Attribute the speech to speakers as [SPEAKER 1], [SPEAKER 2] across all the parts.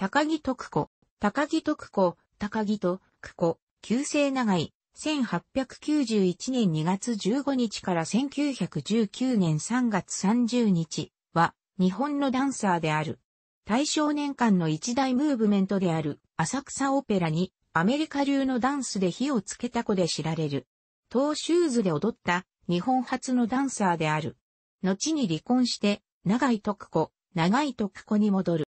[SPEAKER 1] 高木徳子、高木徳子、高木と久子、旧姓長井、1891年2月15日から1919年3月30日は日本のダンサーである。大正年間の一大ムーブメントである浅草オペラにアメリカ流のダンスで火をつけた子で知られる。トーシューズで踊った日本初のダンサーである。後に離婚して長井徳子、長井徳子に戻る。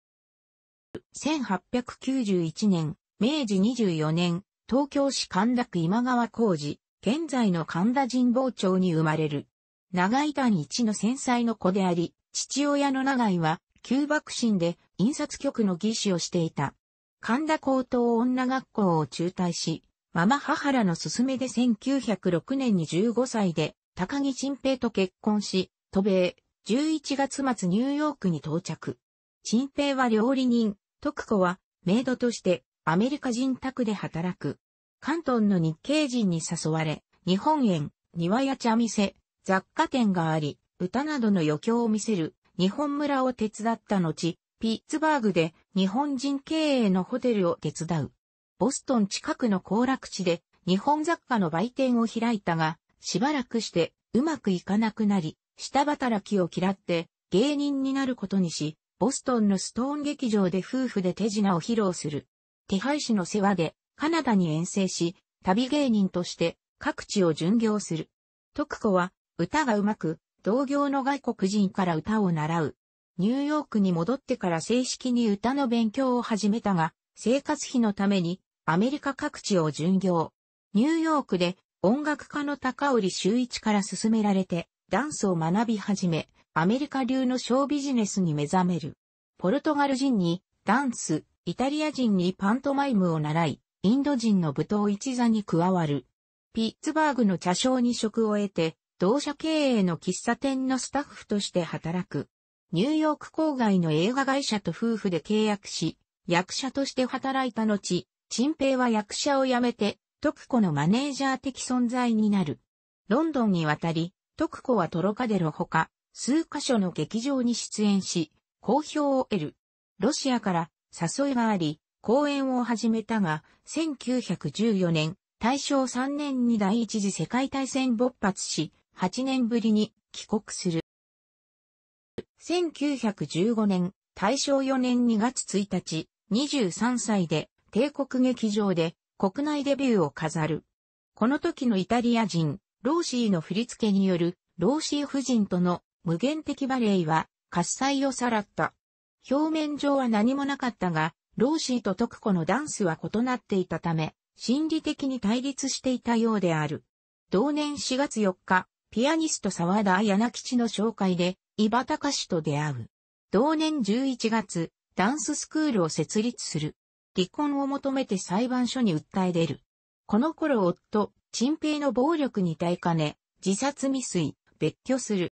[SPEAKER 1] 1891年、明治24年、東京市神田区今川工事、現在の神田神保町に生まれる。長井谷一の繊細の子であり、父親の長井は、旧幕臣で印刷局の技師をしていた。神田高等女学校を中退し、ママ母原の勧めで1906年に15歳で、高木陳平と結婚し、渡米、11月末ニューヨークに到着。陳平は料理人、徳子はメイドとしてアメリカ人宅で働く。関東の日系人に誘われ、日本園、庭や茶店、雑貨店があり、歌などの余興を見せる日本村を手伝った後、ピッツバーグで日本人経営のホテルを手伝う。ボストン近くの行楽地で日本雑貨の売店を開いたが、しばらくしてうまくいかなくなり、下働きを嫌って芸人になることにし、ボストンのストーン劇場で夫婦で手品を披露する。手配師の世話でカナダに遠征し、旅芸人として各地を巡業する。徳子は歌がうまく、同業の外国人から歌を習う。ニューヨークに戻ってから正式に歌の勉強を始めたが、生活費のためにアメリカ各地を巡業。ニューヨークで音楽家の高織修一から勧められてダンスを学び始め、アメリカ流のショービジネスに目覚める。ポルトガル人にダンス、イタリア人にパントマイムを習い、インド人の舞踏一座に加わる。ピッツバーグの茶商に職を得て、同社経営の喫茶店のスタッフとして働く。ニューヨーク郊外の映画会社と夫婦で契約し、役者として働いた後、陳平は役者を辞めて、徳子のマネージャー的存在になる。ロンドンに渡り、徳子はトロカデロほか、数カ所の劇場に出演し、好評を得る。ロシアから誘いがあり、公演を始めたが、1914年、大正3年に第一次世界大戦勃発し、8年ぶりに帰国する。1915年、大正4年2月1日、23歳で帝国劇場で国内デビューを飾る。この時のイタリア人、ローシーの振り付けによるローシー夫人との無限的バレーは、喝采をさらった。表面上は何もなかったが、ローシーと徳子のダンスは異なっていたため、心理的に対立していたようである。同年4月4日、ピアニスト沢田柳吉の紹介で、伊庭隆と出会う。同年11月、ダンススクールを設立する。離婚を求めて裁判所に訴え出る。この頃夫、陳平の暴力に耐えかね、自殺未遂、別居する。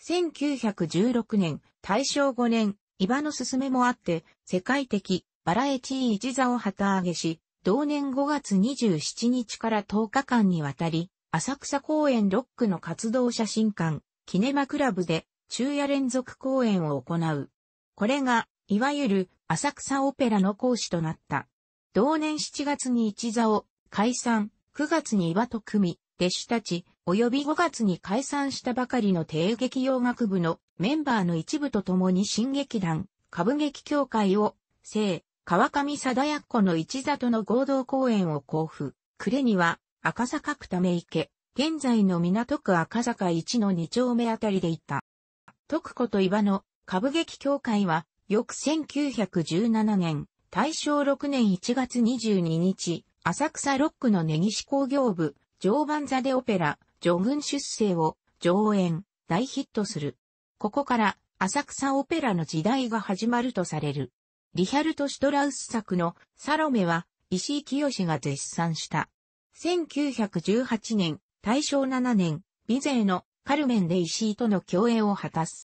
[SPEAKER 1] 1916年、大正5年、伊庭の勧めもあって、世界的バラエティ一座を旗揚げし、同年5月27日から10日間にわたり、浅草公園ロックの活動写真館、キネマクラブで昼夜連続公演を行う。これが、いわゆる浅草オペラの講師となった。同年7月に一座を解散、9月に岩と組み、弟子たち、及び5月に解散したばかりの帝劇洋楽部のメンバーの一部と共に新劇団、歌舞劇協会を、聖、川上貞子の一里の合同公演を交付。暮れには、赤坂区ため池、現在の港区赤坂市の二丁目あたりでいた。徳子と岩の歌舞劇協会は、翌1917年、大正6年1月22日、浅草ロックの根岸工業部、常磐座でオペラ、女軍出生を上演、大ヒットする。ここから浅草オペラの時代が始まるとされる。リヒャルト・シュトラウス作のサロメは石井清が絶賛した。1918年、大正7年、美勢のカルメンで石井との共演を果たす。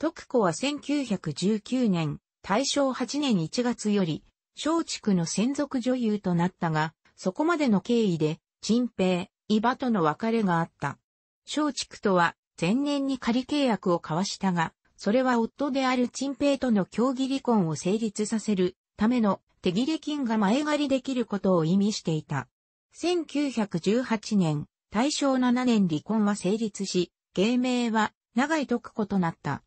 [SPEAKER 1] 徳子は1919年、大正8年1月より、松竹の専属女優となったが、そこまでの経緯で、陳平、伊庭との別れがあった。松竹とは前年に仮契約を交わしたが、それは夫である陳平との協議離婚を成立させるための手切れ金が前借りできることを意味していた。1918年、大正7年離婚は成立し、芸名は長井徳子となった。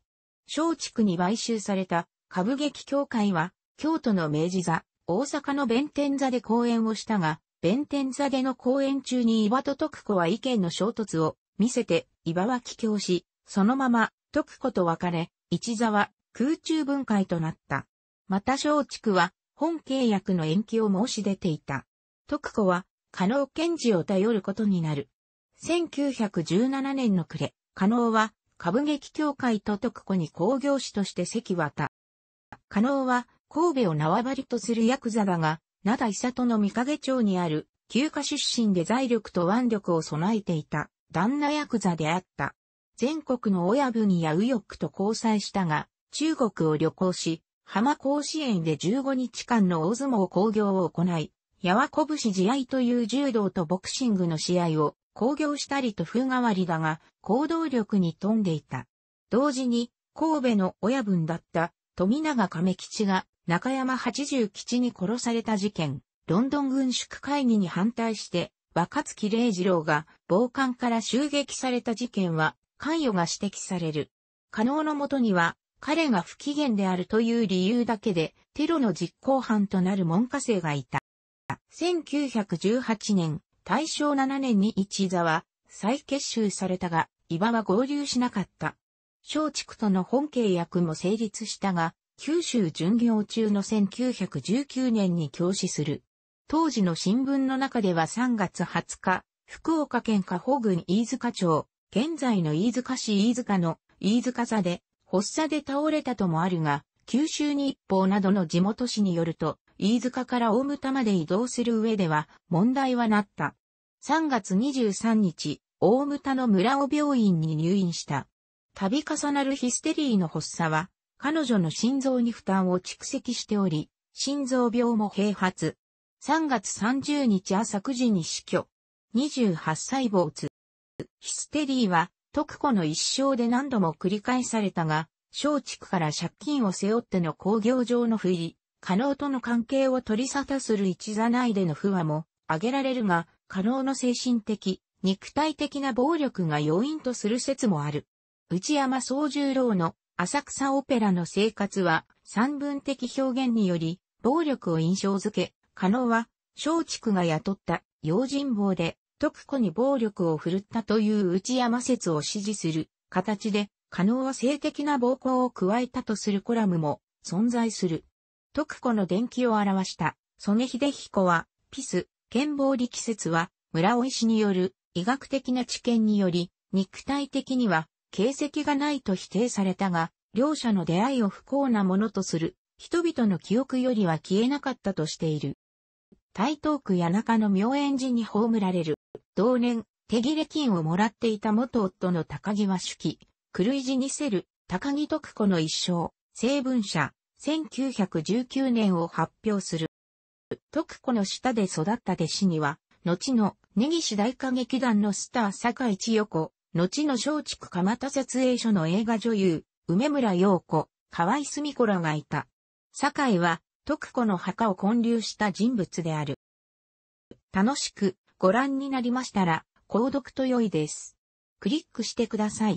[SPEAKER 1] 松竹に買収された歌舞劇協会は、京都の明治座、大阪の弁天座で公演をしたが、弁天座での公演中に岩と徳子は意見の衝突を見せて、岩は帰郷し、そのまま徳子と別れ、一座は空中分解となった。また松竹は本契約の延期を申し出ていた。徳子は、加納賢治を頼ることになる。1917年の暮れ、加納は、歌舞劇協会と徳子に興行師として席渡。加納は、神戸を縄張りとするヤクザだが、灘伊里の三影町にある、旧家出身で財力と腕力を備えていた、旦那ヤクザであった。全国の親分や右翼と交際したが、中国を旅行し、浜甲子園で15日間の大相撲興行を行い、八和拳試合という柔道とボクシングの試合を興行したりと風変わりだが、行動力に富んでいた。同時に、神戸の親分だった富永亀吉が中山八十吉に殺された事件、ロンドン軍縮会議に反対して、若月礼二郎が暴漢から襲撃された事件は関与が指摘される。可能のもとには、彼が不機嫌であるという理由だけで、テロの実行犯となる門下生がいた。1918年、大正7年に一座は再結集されたが、伊庭は合流しなかった。松竹との本契約も成立したが、九州巡業中の1919年に教師する。当時の新聞の中では3月20日、福岡県加保郡飯塚町、現在の飯塚市飯塚の飯塚座で発作で倒れたともあるが、九州日報などの地元紙によると、飯塚から大牟田まで移動する上では問題はなった。3月23日、大牟田の村尾病院に入院した。度重なるヒステリーの発作は、彼女の心臓に負担を蓄積しており、心臓病も併発。3月30日朝9時に死去。28歳没。ヒステリーは、徳子の一生で何度も繰り返されたが、松竹から借金を背負っての工業上の不意、可能との関係を取り沙汰する一座内での不和も挙げられるが、可能の精神的、肉体的な暴力が要因とする説もある。内山総十郎の浅草オペラの生活は三文的表現により暴力を印象づけ、可能は松竹が雇った用心棒で徳子に暴力を振るったという内山説を支持する形で可能は性的な暴行を加えたとするコラムも存在する。徳子の伝記を表した曽根秀彦はピス、剣暴力説は村尾医師による医学的な知見により肉体的には形跡がないと否定されたが、両者の出会いを不幸なものとする、人々の記憶よりは消えなかったとしている。台東区谷中の明園寺に葬られる、同年、手切れ金をもらっていた元夫の高木は主記、狂い死にせる、高木徳子の一生、成文社、1919年を発表する。徳子の下で育った弟子には、後の根岸大歌劇団のスター坂井千代子、後の松竹蒲田設営所の映画女優、梅村陽子、河合澄子らがいた。堺は、徳子の墓を建立した人物である。楽しくご覧になりましたら、購読と良いです。クリックしてください。